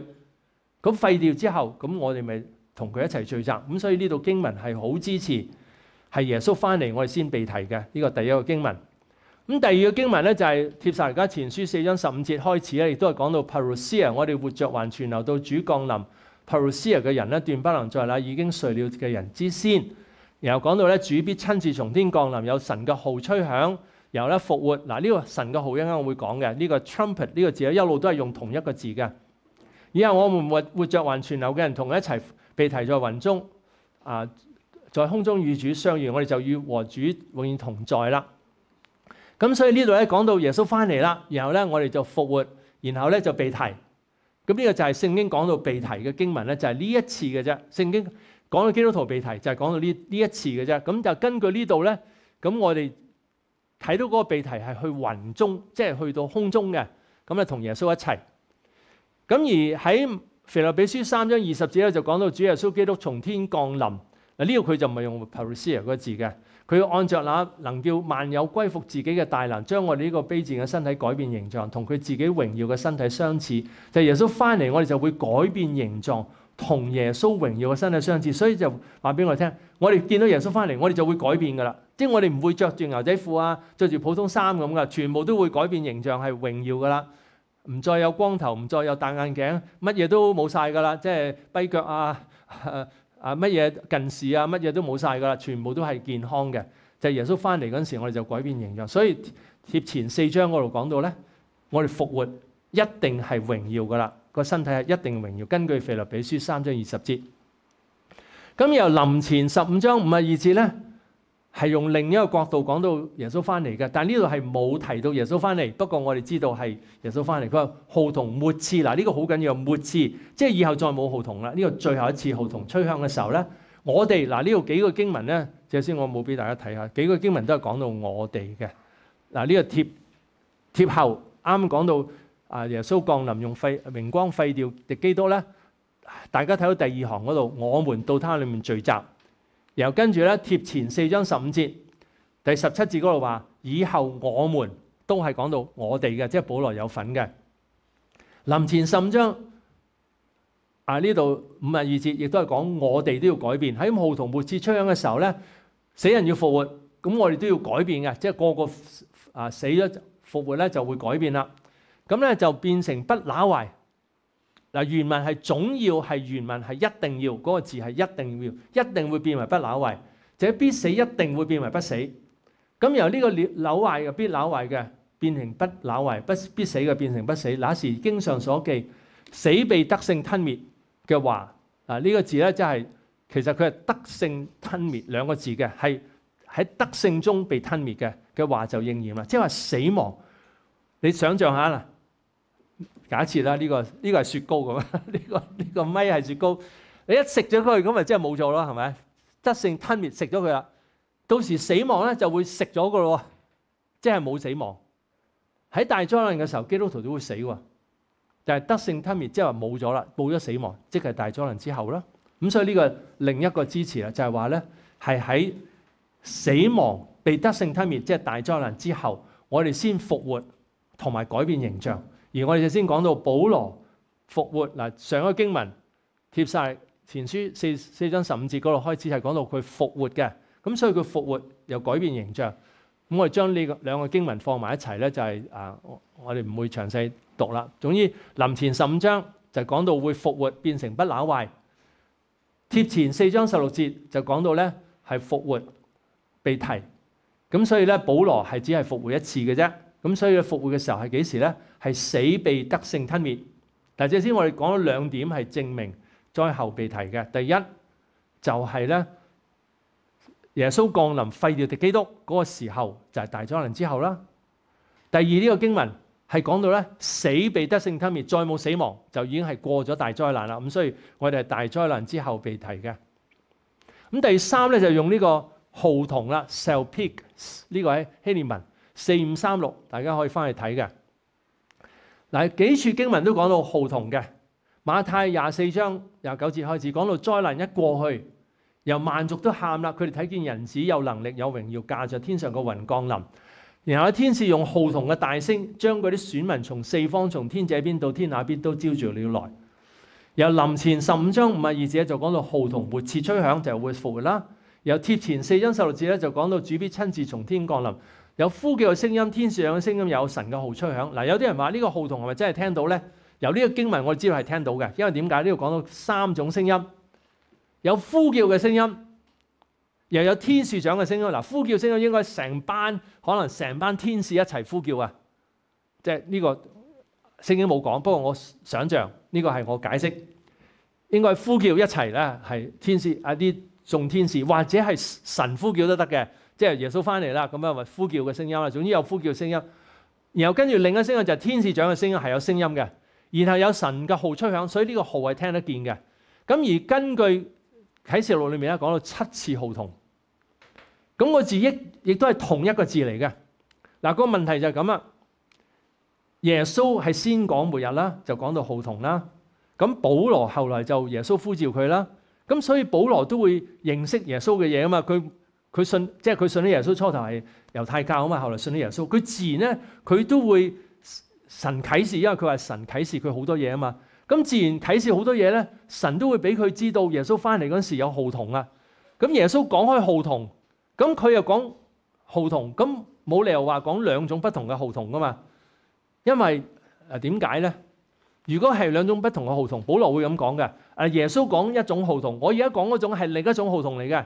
咁废掉之后，咁我哋咪同佢一齐聚集。咁所以呢度经文系好支持，系耶稣翻嚟，我哋先被提嘅呢个第一个经文。咁第二個經文咧就係帖撒羅家前書四章十五節開始咧，亦都係講到 Perusia，我哋活著還存留到主降臨，Perusia 嘅人咧斷不能再啦，已經睡了嘅人之先。然後講到咧，主必親自從天降臨，有神嘅號吹響，然後咧復活。嗱呢個神嘅號間我會講嘅，呢個 trumpet 呢個字咧一路都係用同一個字嘅。以後我們活活著還存留嘅人，同佢一齊被提在雲中，啊，在空中與主相遇，我哋就與和主永遠同在啦。咁所以呢度咧講到耶穌翻嚟啦，然後咧我哋就復活，然後咧就被提。咁呢個就係聖經講到被提嘅經文咧，就係呢一次嘅啫。聖經講到基督徒被提，就係講到呢呢一次嘅啫。咁就根據呢度咧，咁我哋睇到嗰個被提係去雲中，即係去到空中嘅。咁咧同耶穌一齊。咁而喺腓立比書三章二十節咧，就講到主耶穌基督從天降臨。嗱呢个佢就唔係用 parousia 嗰個字嘅。佢按着那能叫萬有歸服自己嘅大能，將我哋呢個卑贱嘅身體改變形象，同佢自己榮耀嘅身體相似。就耶穌翻嚟，我哋就會改變形状，同耶穌榮耀嘅身體相似。所以就話俾我哋聽，我哋見到耶穌翻嚟，我哋就會改變噶啦。即系我哋唔會着住牛仔褲啊，着住普通衫咁噶，全部都會改變形象，係榮耀噶啦。唔再有光頭，唔再有戴眼鏡，乜嘢都冇晒噶啦。即係跛腳啊～啊，乜嘢近視啊，乜嘢都冇晒噶啦，全部都係健康嘅。就係耶穌翻嚟嗰陣時，我哋就改變形象。所以貼前四章嗰度講到咧，我哋復活一定係榮耀噶啦，個身體係一定榮耀。根據腓立比書三章二十節，咁由臨前十五章五十二節咧。系用另一個角度講到耶穌翻嚟嘅，但呢度係冇提到耶穌翻嚟。不過我哋知道係耶穌翻嚟。佢話號同末次，嗱呢個好緊要，末次即係以後再冇號同啦。呢個最後一次號同吹響嘅時候咧，我哋嗱呢度幾個經文咧，就先我冇俾大家睇下幾個經文都係講到我哋嘅嗱呢個貼貼後啱講到啊耶穌降臨用輝榮光廢掉敵基多咧，大家睇到第二行嗰度，我們到他裏面聚集。然後跟住咧，贴前四章十五節第十七节嗰度話：以後我们都係講到我哋嘅，即係保羅有份嘅。臨前十五章啊，呢度五十二節亦都係講我哋都要改變。喺号同末次样嘅時候咧，死人要復活，咁我哋都要改變嘅，即係個個啊死咗復活咧就會改變啦。咁咧就變成不乸坏。嗱，原文系總要係原文係一定要嗰個字係一定要，一定會變為不朽壞，這必死一定會變為不死。咁由呢個朽壞嘅必朽壞嘅變成不朽壞，不必死嘅變成不死。那時經常所記，死被德性吞滅嘅話，嗱呢個字咧即係其實佢係德性吞滅兩個字嘅，係喺德性中被吞滅嘅嘅話就應驗啦。即係話死亡，你想象下啦。假設啦，呢個呢個係雪糕咁，呢個呢個咪係雪糕。你一食咗佢，咁咪即係冇咗咯，係咪？得性吞滅食咗佢啦，到時死亡咧就會食咗個咯喎，即係冇死亡。喺大災難嘅時候，基督徒都會死喎，但係得性吞滅，即係話冇咗啦，冇咗死亡，即係大災難之後啦。咁所以呢個另一個支持啦，就係話咧係喺死亡被得性吞滅，即係大災難之後，我哋先復活同埋改變形象。而我哋就先講到保羅復活嗱，上個經文貼晒前書四四章十五節嗰度開始係講到佢復活嘅，咁所以佢復活又改變形象。咁我哋將呢兩個經文放埋一齊咧，就係啊，我哋唔會詳細讀啦。總之临前十五章就講到會復活變成不朽壞，贴前四章十六節就講到咧係復活被提。咁所以咧，保羅係只係復活一次嘅啫。咁所以復活嘅時候係幾時咧？係死被得勝吞滅。但即係先，我哋講咗兩點係證明在後被提嘅。第一就係咧，耶穌降臨廢掉基督嗰個時候就係大災難之後啦。第二呢個經文係講到咧，死被得勝吞滅，再冇死亡就已經係過咗大災難啦。咁所以我哋係大災難之後被提嘅。咁第三咧就用呢個號同啦，selpigs l 呢個喺希利文。四五三六，大家可以翻去睇嘅。嗱，幾處經文都講到號同嘅。馬太廿四章廿九節開始講到災難一過去，由萬族都喊啦，佢哋睇見人子有能力有榮耀駕着天上個雲降臨，然後天使用號同嘅大聲將嗰啲選民從四方、從天者邊到天下邊都招住了來。由臨前十五章五十二節就講到號同活切吹響就會復活啦。由貼前四章十六節咧就講到主必親自從天降臨。有呼叫嘅聲音，天使長嘅聲音，有神嘅號吹響。嗱，有啲人話呢個號同係咪真係聽到咧？由呢個經文我知道係聽到嘅，因為點解？呢度講到三種聲音，有呼叫嘅聲音，又有天使長嘅聲音。嗱，呼叫聲音應該成班，可能成班天使一齊呼叫啊！即係呢個聲音冇講，不過我想象呢個係我解釋，應該呼叫一齊咧，係天使啊啲眾天使，或者係神呼叫都得嘅。即系耶穌翻嚟啦，咁啊呼叫嘅聲音啦，總之有呼叫聲音。然後跟住另一聲嘅就天使長嘅聲音，係有聲音嘅。然後有神嘅號吹響，所以呢個號係聽得見嘅。咁而根據啟示錄裏面咧講到七次號同，咁個字亦亦都係同一個字嚟嘅。嗱個問題就係咁啦。耶穌係先講末日啦，就講到號同啦。咁保羅後來就耶穌呼召佢啦。咁所以保羅都會認識耶穌嘅嘢啊嘛，佢。佢信即係佢信啲耶穌初頭係猶太教啊嘛，後來信啲耶穌，佢自然咧佢都會神啟示，因為佢話神啟示佢好多嘢啊嘛。咁自然啟示好多嘢咧，神都會俾佢知道耶穌翻嚟嗰時有號童啊。咁耶穌講開號童，咁佢又講號童，咁冇理由話講兩種不同嘅號童噶嘛。因為誒點解咧？如果係兩種不同嘅號童，保羅會咁講嘅。誒耶穌講一種號童，我而家講嗰種係另一種號童嚟嘅。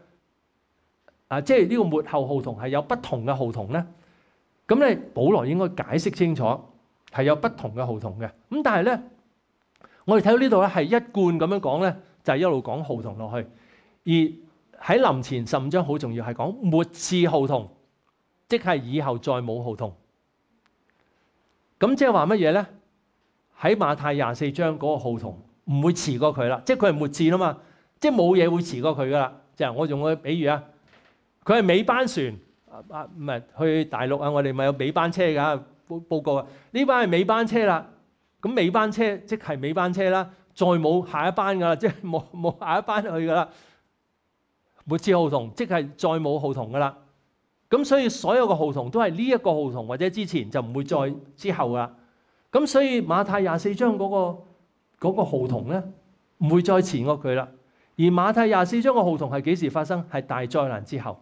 啊，即係呢個末後號同係有不同嘅號同咧。咁咧，保羅應該解釋清楚係有不同嘅號同嘅。咁但係咧，我哋睇到呢度咧係一貫咁樣講咧，就係一路講號同落去。而喺臨前十五章好重要係講末次號同，即係以後再冇號同。咁即係話乜嘢咧？喺馬太廿四章嗰個號筒唔會遲過佢啦，即係佢係末次啊嘛，即係冇嘢會遲過佢噶啦。就我仲個比喻啊。佢係尾班船啊！唔係去大陸啊！我哋咪有尾班車㗎。報報告啊！呢班係尾班車啦。咁尾班車即係尾班車啦，再冇下一班㗎啦，即係冇冇下一班去㗎啦。末次號同即係再冇號同㗎啦。咁所以所有嘅號同都係呢一個號同或者之前就唔會再之後㗎。咁所以馬太廿四章嗰個嗰個號同咧唔會再前過佢啦。而馬太廿四章嘅號同係幾時發生？係大災難之後。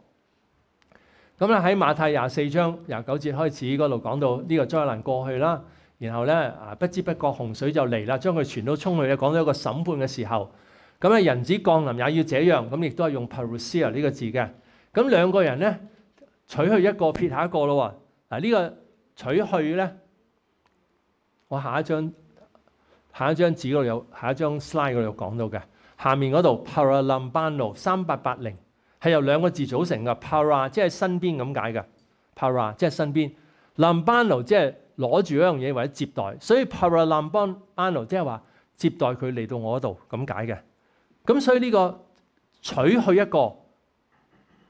咁咧喺馬太廿四章廿九節開始嗰度講到呢個災難過去啦，然後咧啊不知不覺洪水就嚟啦，將佢全都沖去咧。講到一個審判嘅時候，咁咧人子降臨也要這樣，咁亦都係用 parousia 呢個字嘅。咁兩個人咧，取去一個，撇下一個咯喎。嗱呢個取去咧，我下一張下一張紙嗰度有，下一張 slide 嗰度講到嘅，下面嗰度 paralambano 三八八零。係由兩個字組成嘅，para 即係身邊咁解嘅，para 即係身邊。lambo a 即係攞住一樣嘢或者接待，所以 para lambo a 即係話接待佢嚟到我度咁解嘅。咁所以呢個取去一個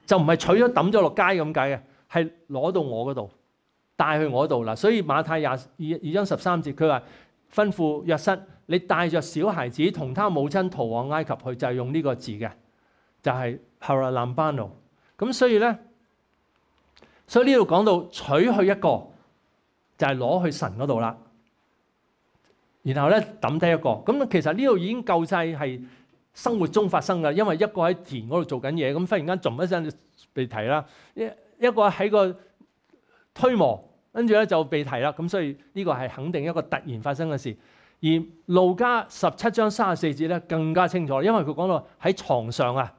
就唔係取咗抌咗落街咁解嘅，係攞到我嗰度帶去我度啦。所以馬太廿二二章十三節佢話吩咐約瑟，你帶著小孩子同他母親逃往埃及去，就係用呢個字嘅，就係。後來攔班奴，咁所以咧，所以呢度講到取去一個，就係攞去神嗰度啦。然後咧抌低一個，咁其實呢度已經夠晒係生活中發生噶，因為一個喺田嗰度做緊嘢，咁忽然間墮一陣被提啦；一一個喺個推磨，跟住咧就被提啦。咁所以呢個係肯定一個突然發生嘅事。而路加十七章三十四節咧更加清楚，因為佢講到喺床上啊。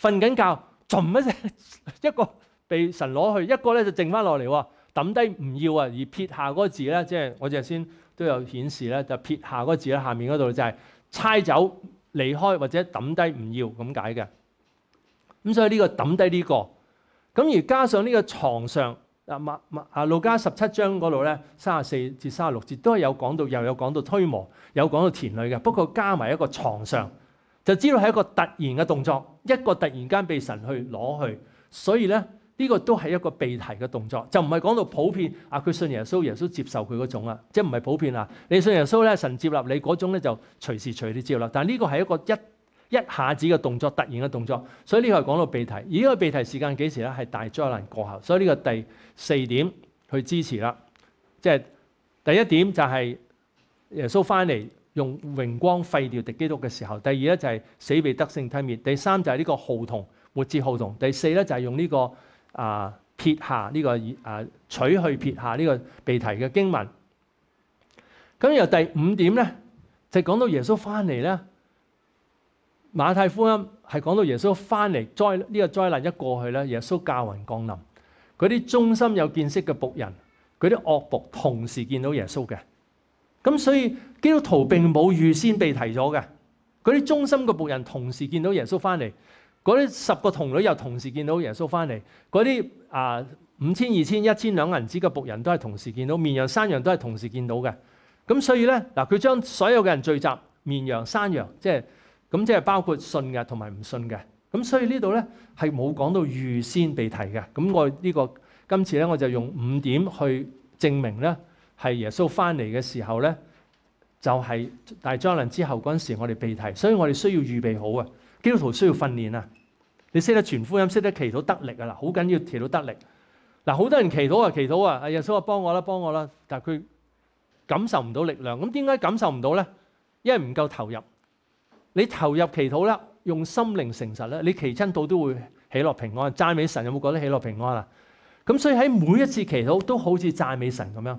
瞓緊覺，噏一聲，一個被神攞去，一個咧就剩翻落嚟喎，抌低唔要啊，而撇下嗰個字咧，即係我哋先都有顯示咧，就撇下嗰個字咧，下面嗰度就係差走離開或者抌低唔要咁解嘅。咁所以呢個抌低呢個，咁而加上呢個床上啊，啊路加十七章嗰度咧，三十四至三十六節都係有講到，又有講到推磨，有講到田裏嘅，不過加埋一個床上。就知道係一個突然嘅動作，一個突然間被神去攞去，所以咧呢個都係一個被提嘅動作，就唔係講到普遍啊佢信耶穌耶穌接受佢嗰種啊，即係唔係普遍啊你信耶穌咧神接納你嗰種咧就隨時隨地接納，但係呢個係一個一一下子嘅動作，突然嘅動作，所以呢個係講到被提。而呢個被提時間幾時咧？係大災難過後，所以呢個第四點去支持啦，即係第一點就係耶穌翻嚟。用榮光廢掉敵基督嘅時候，第二咧就係死被得性吞滅，第三就係呢個浩同，活至浩同，第四咧就係用呢個啊撇下呢個啊取去撇下呢個被提嘅經文。咁由第五點咧，就講到耶穌翻嚟咧，馬太福音係講到耶穌翻嚟災呢個災難一過去咧，耶穌教雲降臨，嗰啲忠心有見識嘅仆人，嗰啲惡仆同時見到耶穌嘅。咁所以基督徒并冇預先被提咗嘅，嗰啲中心嘅仆人同時見到耶穌翻嚟，嗰啲十個童女又同時見到耶穌翻嚟，嗰啲啊五千、二千、一千兩銀子嘅仆人都係同時見到，綿羊、山羊都係同時見到嘅。咁所以咧，嗱佢將所有嘅人聚集，綿羊、山羊，即係咁即系包括信嘅同埋唔信嘅。咁所以呢度咧係冇講到預先被提嘅。咁我呢個今次咧我就用五點去證明咧。係耶穌翻嚟嘅時候咧，就係大災難之後嗰陣時，我哋被提，所以我哋需要預備好啊！基督徒需要訓練啊！你識得全福音，識得祈禱得力啊！嗱，好緊要祈禱得力。嗱，好多人祈禱啊，祈禱啊！阿耶穌話幫我啦，幫我啦，但係佢感受唔到力量。咁點解感受唔到咧？因為唔夠投入。你投入祈禱啦，用心靈誠實咧，你祈親到都會喜樂平安。讚美神有冇覺得喜樂平安啊？咁所以喺每一次祈禱都好似讚美神咁樣。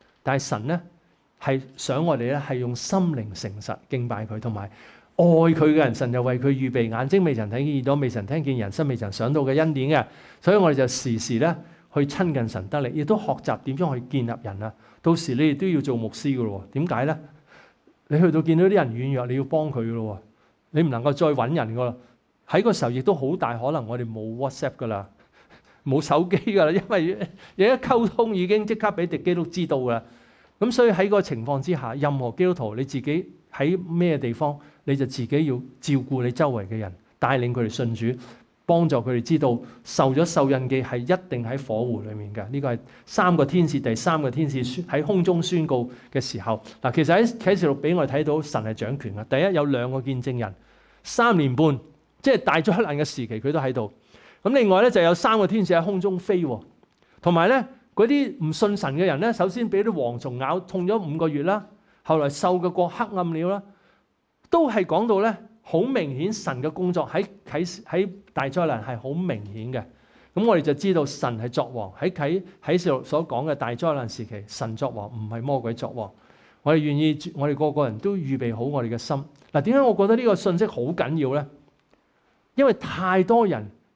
但系神咧，系想我哋咧，系用心灵诚实敬拜佢，同埋爱佢嘅人，神就为佢预备眼睛未曾睇见、耳朵未曾听见、人生未曾想到嘅恩典嘅。所以我哋就时时咧去亲近神得力，亦都学习点样去建立人啊！到时你亦都要做牧师噶咯？点解咧？你去到見到啲人軟弱，你要幫佢噶咯？你唔能夠再揾人噶咯。喺个時候亦都好大可能我哋冇 WhatsApp 噶啦。冇手機㗎啦，因為你 一溝通已經即刻俾敵基督知道啦。咁所以喺個情況之下，任何基督徒你自己喺咩地方，你就自己要照顧你周圍嘅人，帶領佢哋信主，幫助佢哋知道受咗受印記係一定喺火湖裏面嘅。呢個係三個天使，第三個天使喺空中宣告嘅時候嗱，其實喺啟示錄俾我哋睇到神係掌權嘅。第一有兩個見證人，三年半，即係大咗黑嘅時期，佢都喺度。咁另外咧，就有三個天使喺空中飛，同埋咧嗰啲唔信神嘅人咧，首先俾啲蝗蟲咬，痛咗五個月啦，後來受嘅過黑暗了啦，都係講到咧好明顯神嘅工作喺啟喺大災難係好明顯嘅。咁我哋就知道神係作王喺啟喺所講嘅大災難時期，神作王唔係魔鬼作王。我哋願意，我哋個個人都預備好我哋嘅心嗱。點解我覺得呢個信息好緊要咧？因為太多人。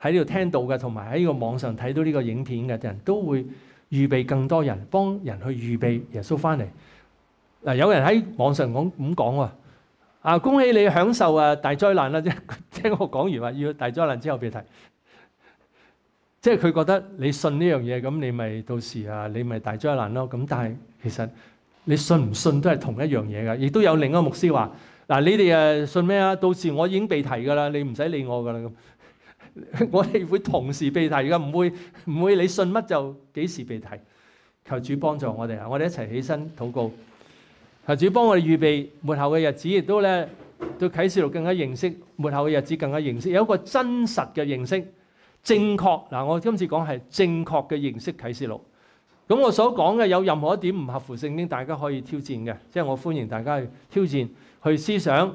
喺呢度聽到嘅，同埋喺呢個網上睇到呢個影片嘅人都會預備更多人幫人去預備耶穌翻嚟。嗱，有人喺網上講咁講喎，啊，恭喜你享受啊大災難啦！即係聽 我講完話，要大災難之後被提，即係佢覺得你信呢樣嘢，咁你咪到時啊，你咪大災難咯。咁但係其實你信唔信都係同一樣嘢㗎。亦都有另一個牧師話：嗱，你哋誒信咩啊？到時我已經被提噶啦，你唔使理我噶啦咁。我哋会同时被提噶，唔会唔会你信乜就几时被提。求主帮助我哋啊！我哋一齐起身祷告。求主帮我哋预备末后嘅日子，亦都咧对启示录更加认识末后嘅日子更加认识，有一个真实嘅认识，正确嗱。我今次讲系正确嘅认识启示录。咁我所讲嘅有任何一点唔合乎圣经，大家可以挑战嘅，即系我欢迎大家去挑战去思想。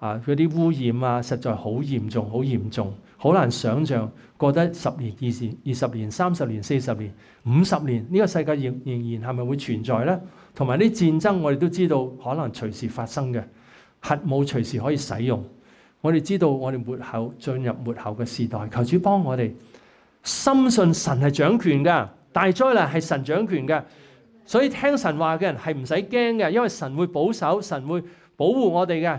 啊！嗰啲污染啊，實在好嚴重，好嚴重，好難想像。過得十年、二十年、三十年、四十年、五十年，呢個世界仍仍然係咪會存在呢？同埋啲戰爭，我哋都知道可能隨時發生嘅，核武隨時可以使用。我哋知道我哋末後進入末後嘅時代，求主幫我哋，深信神係掌權噶，大災難係神掌權嘅，所以聽神話嘅人係唔使驚嘅，因為神會保守，神會保護我哋嘅。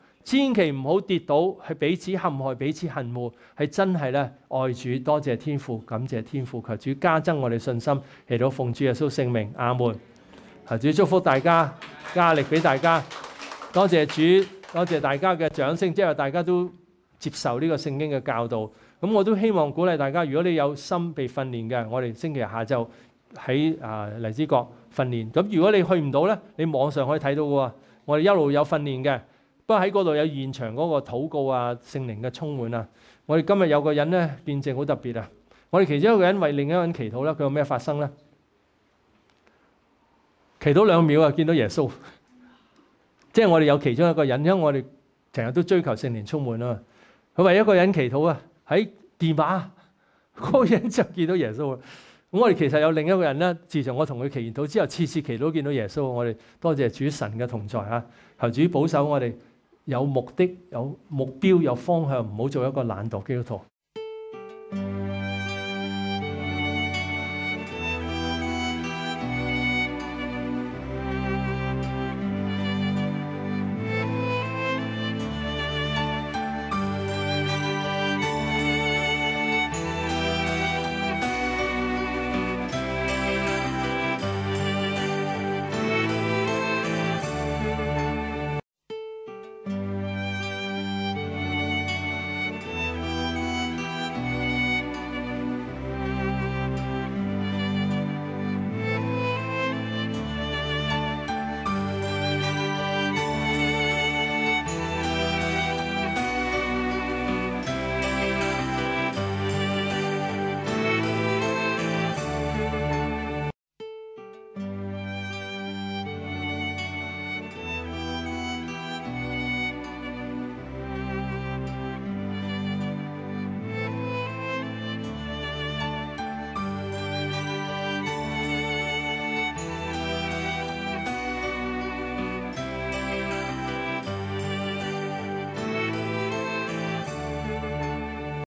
千祈唔好跌倒，係彼此陷害、彼此恨惡，係真係咧愛主。多謝天父，感謝天父，求主加增我哋信心，嚟到奉主耶穌聖名，阿門。求主祝福大家，加力俾大家。多謝主，多謝大家嘅掌聲，即係大家都接受呢個聖經嘅教導。咁我都希望鼓勵大家，如果你有心被訓練嘅，我哋星期日下晝喺啊荔枝角訓練。咁如果你去唔到咧，你網上可以睇到喎。我哋一路有訓練嘅。喺嗰度有現場嗰個禱告啊，聖靈嘅充滿啊！我哋今日有個人咧變證好特別啊！我哋其中一個人為另一個人祈禱啦，佢有咩發生咧？祈禱兩秒啊，見到耶穌，即係我哋有其中一個人，因為我哋成日都追求聖靈充滿啊！佢為一個人祈禱啊，喺電話 嗰個人就見到耶穌啊。咁我哋其實有另一個人咧，自從我同佢祈禱之後，次次祈禱見到耶穌。我哋多謝主神嘅同在啊，求主保守我哋。有目的、有目标、有方向，唔好做一个懒惰基督徒。